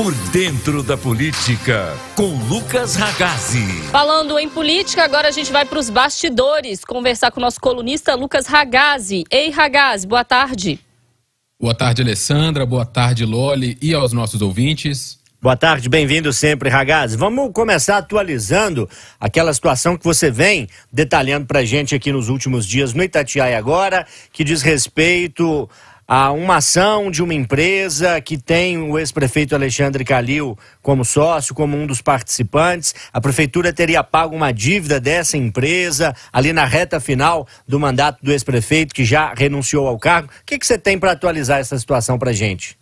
Por dentro da política, com Lucas Ragazzi. Falando em política, agora a gente vai para os bastidores conversar com o nosso colunista Lucas Ragazzi. Ei, Ragazzi, boa tarde. Boa tarde, Alessandra. Boa tarde, Loli, e aos nossos ouvintes. Boa tarde, bem-vindo sempre, Ragazzi. Vamos começar atualizando aquela situação que você vem detalhando para gente aqui nos últimos dias no Itatiaia agora, que diz respeito a uma ação de uma empresa que tem o ex-prefeito Alexandre Calil como sócio, como um dos participantes. A prefeitura teria pago uma dívida dessa empresa ali na reta final do mandato do ex-prefeito, que já renunciou ao cargo. O que, que você tem para atualizar essa situação para gente?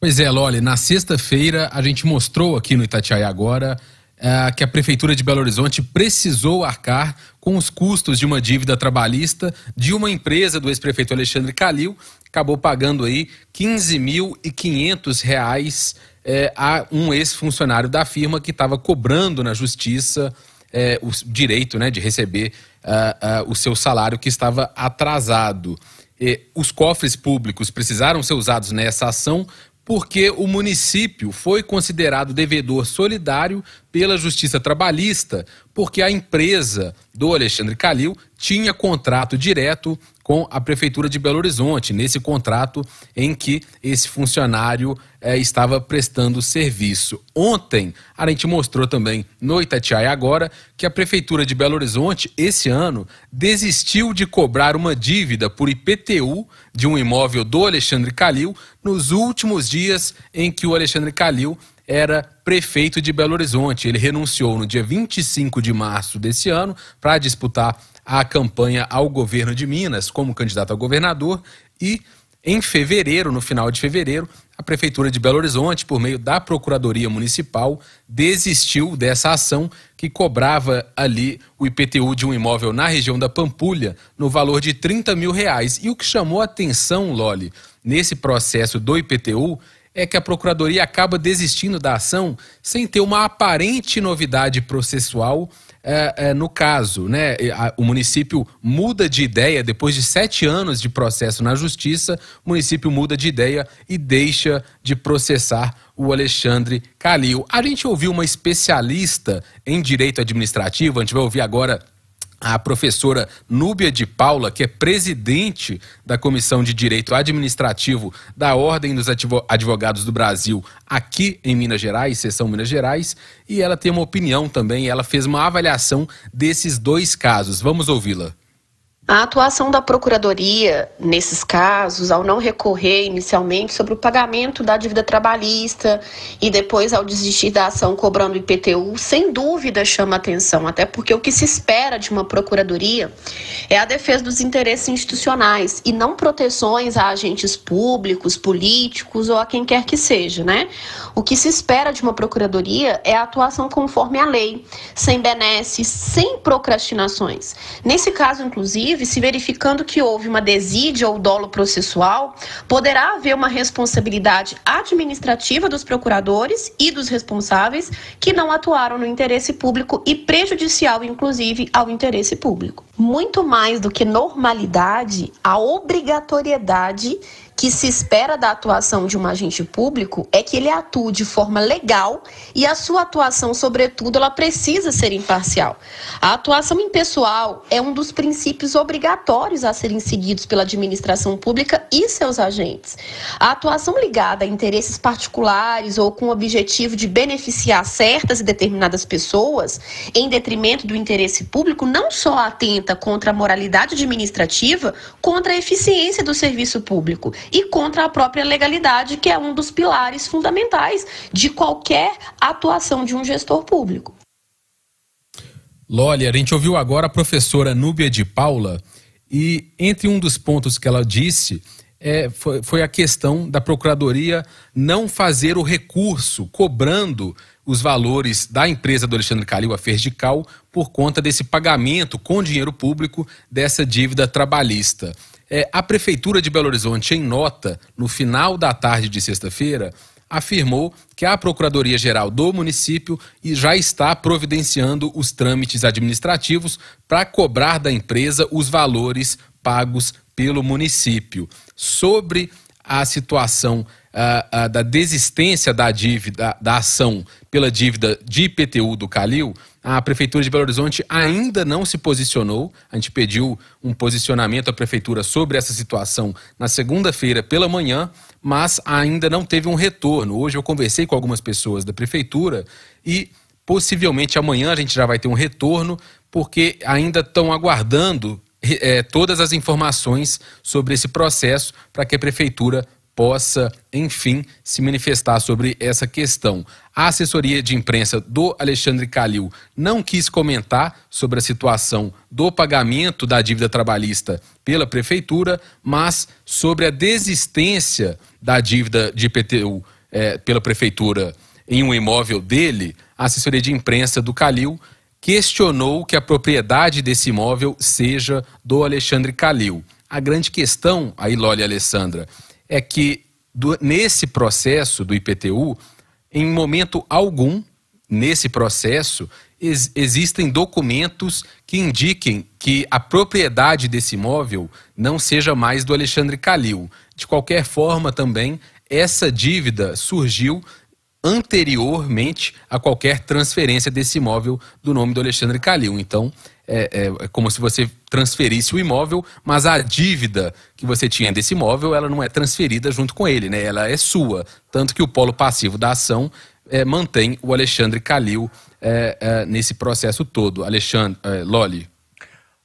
Pois é, Loli, na sexta-feira a gente mostrou aqui no Itatiaia Agora é, que a Prefeitura de Belo Horizonte precisou arcar com os custos de uma dívida trabalhista de uma empresa do ex-prefeito Alexandre Calil, acabou pagando aí R$ 15.500 é, a um ex-funcionário da firma que estava cobrando na justiça é, o direito né, de receber uh, uh, o seu salário que estava atrasado. E os cofres públicos precisaram ser usados nessa ação porque o município foi considerado devedor solidário pela Justiça Trabalhista, porque a empresa do Alexandre Calil tinha contrato direto com a Prefeitura de Belo Horizonte, nesse contrato em que esse funcionário é, estava prestando serviço. Ontem, a gente mostrou também no Itatiaia Agora que a Prefeitura de Belo Horizonte, esse ano, desistiu de cobrar uma dívida por IPTU de um imóvel do Alexandre Calil nos últimos dias em que o Alexandre Calil era prefeito de Belo Horizonte. Ele renunciou no dia 25 de março desse ano para disputar a campanha ao governo de Minas como candidato a governador e em fevereiro, no final de fevereiro, a Prefeitura de Belo Horizonte, por meio da Procuradoria Municipal, desistiu dessa ação que cobrava ali o IPTU de um imóvel na região da Pampulha no valor de 30 mil reais. E o que chamou a atenção, Loli, nesse processo do IPTU é que a Procuradoria acaba desistindo da ação sem ter uma aparente novidade processual é, é, no caso, né, o município muda de ideia depois de sete anos de processo na justiça, o município muda de ideia e deixa de processar o Alexandre Calil. A gente ouviu uma especialista em direito administrativo, a gente vai ouvir agora a professora Núbia de Paula, que é presidente da Comissão de Direito Administrativo da Ordem dos Advogados do Brasil, aqui em Minas Gerais, seção Minas Gerais, e ela tem uma opinião também, ela fez uma avaliação desses dois casos. Vamos ouvi-la. A atuação da Procuradoria, nesses casos, ao não recorrer inicialmente sobre o pagamento da dívida trabalhista e depois ao desistir da ação cobrando IPTU, sem dúvida chama atenção, até porque o que se espera de uma Procuradoria é a defesa dos interesses institucionais e não proteções a agentes públicos, políticos ou a quem quer que seja, né? O que se espera de uma Procuradoria é a atuação conforme a lei, sem benesses, sem procrastinações. Nesse caso, inclusive, inclusive, se verificando que houve uma desídia ou dolo processual, poderá haver uma responsabilidade administrativa dos procuradores e dos responsáveis que não atuaram no interesse público e prejudicial, inclusive, ao interesse público. Muito mais do que normalidade, a obrigatoriedade que se espera da atuação de um agente público é que ele atue de forma legal e a sua atuação, sobretudo, ela precisa ser imparcial. A atuação impessoal é um dos princípios obrigatórios a serem seguidos pela administração pública e seus agentes. A atuação ligada a interesses particulares ou com o objetivo de beneficiar certas e determinadas pessoas em detrimento do interesse público não só atenta contra a moralidade administrativa, contra a eficiência do serviço público e contra a própria legalidade, que é um dos pilares fundamentais de qualquer atuação de um gestor público. Lolly, a gente ouviu agora a professora Núbia de Paula e entre um dos pontos que ela disse é, foi, foi, a questão da Procuradoria não fazer o recurso cobrando os valores da empresa do Alexandre Calil, a Ferdical, por conta desse pagamento com dinheiro público dessa dívida trabalhista. É, a Prefeitura de Belo Horizonte, em nota, no final da tarde de sexta-feira, afirmou que a Procuradoria-Geral do município já está providenciando os trâmites administrativos para cobrar da empresa os valores pagos pelo município. Sobre a situação ah, ah, da desistência da dívida, da ação pela dívida de IPTU do Calil, a Prefeitura de Belo Horizonte ainda não se posicionou. A gente pediu um posicionamento à Prefeitura sobre essa situação na segunda-feira pela manhã, mas ainda não teve um retorno. Hoje eu conversei com algumas pessoas da Prefeitura e possivelmente amanhã a gente já vai ter um retorno, porque ainda estão aguardando é, todas as informações sobre esse processo para que a Prefeitura possa, enfim, se manifestar sobre essa questão. A assessoria de imprensa do Alexandre Calil não quis comentar sobre a situação do pagamento da dívida trabalhista pela prefeitura, mas sobre a desistência da dívida de IPTU é, eh, pela prefeitura em um imóvel dele, a assessoria de imprensa do Calil questionou que a propriedade desse imóvel seja do Alexandre Calil. A grande questão, aí Lolly Alessandra, é que do, nesse processo do IPTU, em momento algum, nesse processo, ex, existem documentos que indiquem que a propriedade desse imóvel não seja mais do Alexandre Calil. De qualquer forma, também, essa dívida surgiu anteriormente a qualquer transferência desse imóvel do nome do Alexandre Calil. Então, é, é, é, como se você transferisse o imóvel, mas a dívida que você tinha desse imóvel, ela não é transferida junto com ele, né? Ela é sua. Tanto que o polo passivo da ação é, mantém o Alexandre Calil é, é, nesse processo todo. Alexandre, é, Loli.